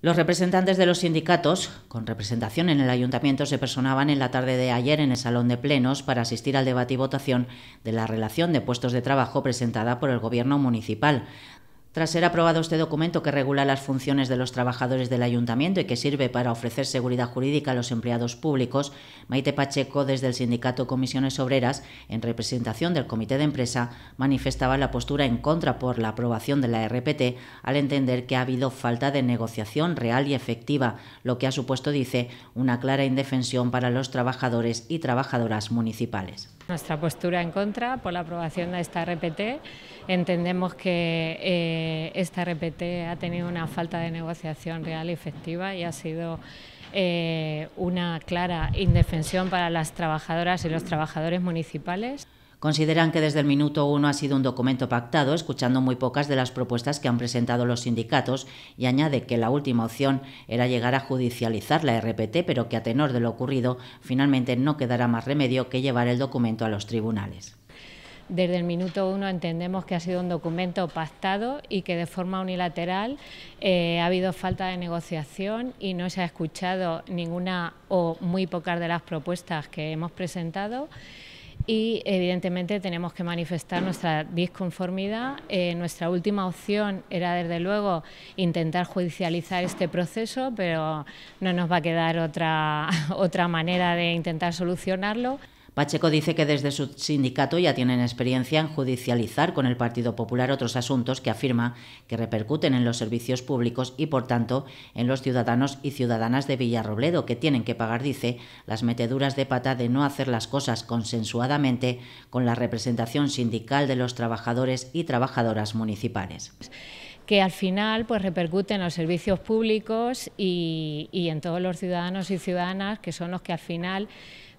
Los representantes de los sindicatos, con representación en el ayuntamiento, se personaban en la tarde de ayer en el Salón de Plenos para asistir al debate y votación de la relación de puestos de trabajo presentada por el Gobierno municipal. Tras ser aprobado este documento que regula las funciones de los trabajadores del ayuntamiento y que sirve para ofrecer seguridad jurídica a los empleados públicos, Maite Pacheco, desde el sindicato Comisiones Obreras, en representación del comité de empresa, manifestaba la postura en contra por la aprobación de la RPT al entender que ha habido falta de negociación real y efectiva, lo que ha supuesto, dice, una clara indefensión para los trabajadores y trabajadoras municipales. Nuestra postura en contra por la aprobación de esta RPT. Entendemos que eh, esta RPT ha tenido una falta de negociación real y efectiva y ha sido eh, una clara indefensión para las trabajadoras y los trabajadores municipales. Consideran que desde el minuto uno ha sido un documento pactado, escuchando muy pocas de las propuestas que han presentado los sindicatos, y añade que la última opción era llegar a judicializar la RPT, pero que a tenor de lo ocurrido, finalmente no quedará más remedio que llevar el documento a los tribunales. Desde el minuto uno entendemos que ha sido un documento pactado y que de forma unilateral eh, ha habido falta de negociación y no se ha escuchado ninguna o muy pocas de las propuestas que hemos presentado y evidentemente tenemos que manifestar nuestra disconformidad. Eh, nuestra última opción era, desde luego, intentar judicializar este proceso, pero no nos va a quedar otra manera de intentar solucionarlo. Pacheco dice que desde su sindicato ya tienen experiencia en judicializar con el Partido Popular otros asuntos que afirma que repercuten en los servicios públicos y, por tanto, en los ciudadanos y ciudadanas de Villarrobledo, que tienen que pagar, dice, las meteduras de pata de no hacer las cosas consensuadamente con la representación sindical de los trabajadores y trabajadoras municipales que al final pues repercute en los servicios públicos y, en todos los ciudadanos y ciudadanas que son los que al final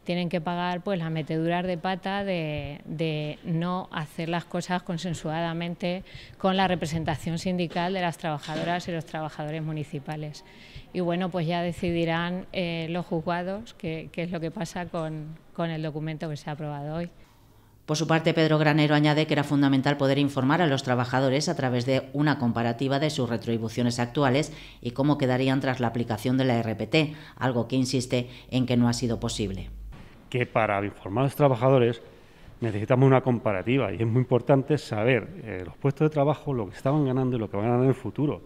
tienen que pagar pues las meteduras de pata de, no hacer las cosas consensuadamente con la representación sindical de las trabajadoras y los trabajadores municipales. Y bueno, pues ya decidirán eh, los juzgados qué, es lo que pasa con el documento que se ha aprobado hoy. Por su parte, Pedro Granero añade que era fundamental poder informar a los trabajadores a través de una comparativa de sus retribuciones actuales y cómo quedarían tras la aplicación de la RPT, algo que insiste en que no ha sido posible que para informar a los trabajadores necesitamos una comparativa y es muy importante saber eh, los puestos de trabajo, lo que estaban ganando y lo que van a ganar en el futuro.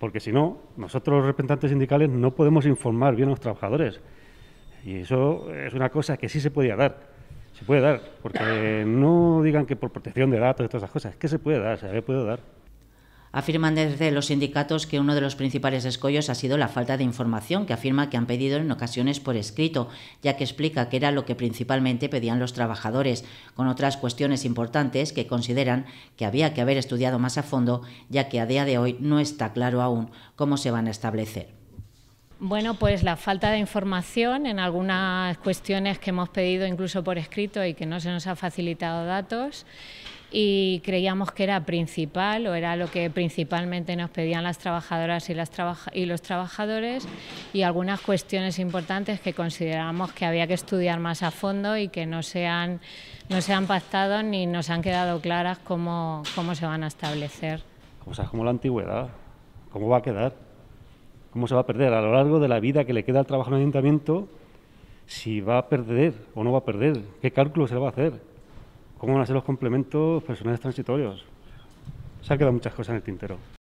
Porque si no, nosotros los representantes sindicales no podemos informar bien a los trabajadores. Y eso es una cosa que sí se podía dar. Se puede dar. Porque no digan que por protección de datos y todas esas cosas. Es que se puede dar, se puede dar afirman desde los sindicatos que uno de los principales escollos ha sido la falta de información que afirma que han pedido en ocasiones por escrito, ya que explica que era lo que principalmente pedían los trabajadores, con otras cuestiones importantes que consideran que había que haber estudiado más a fondo, ya que a día de hoy no está claro aún cómo se van a establecer. Bueno, pues la falta de información en algunas cuestiones que hemos pedido incluso por escrito y que no se nos ha facilitado datos y creíamos que era principal o era lo que principalmente nos pedían las trabajadoras y, las y los trabajadores y algunas cuestiones importantes que consideramos que había que estudiar más a fondo y que no se han, no se han pactado ni nos han quedado claras cómo, cómo se van a establecer. Cosas como la antigüedad, ¿cómo va a quedar? ¿Cómo se va a perder a lo largo de la vida que le queda al trabajo en el ayuntamiento? Si va a perder o no va a perder, qué cálculo se va a hacer cómo van a ser los complementos personales transitorios. Se han quedado muchas cosas en el tintero.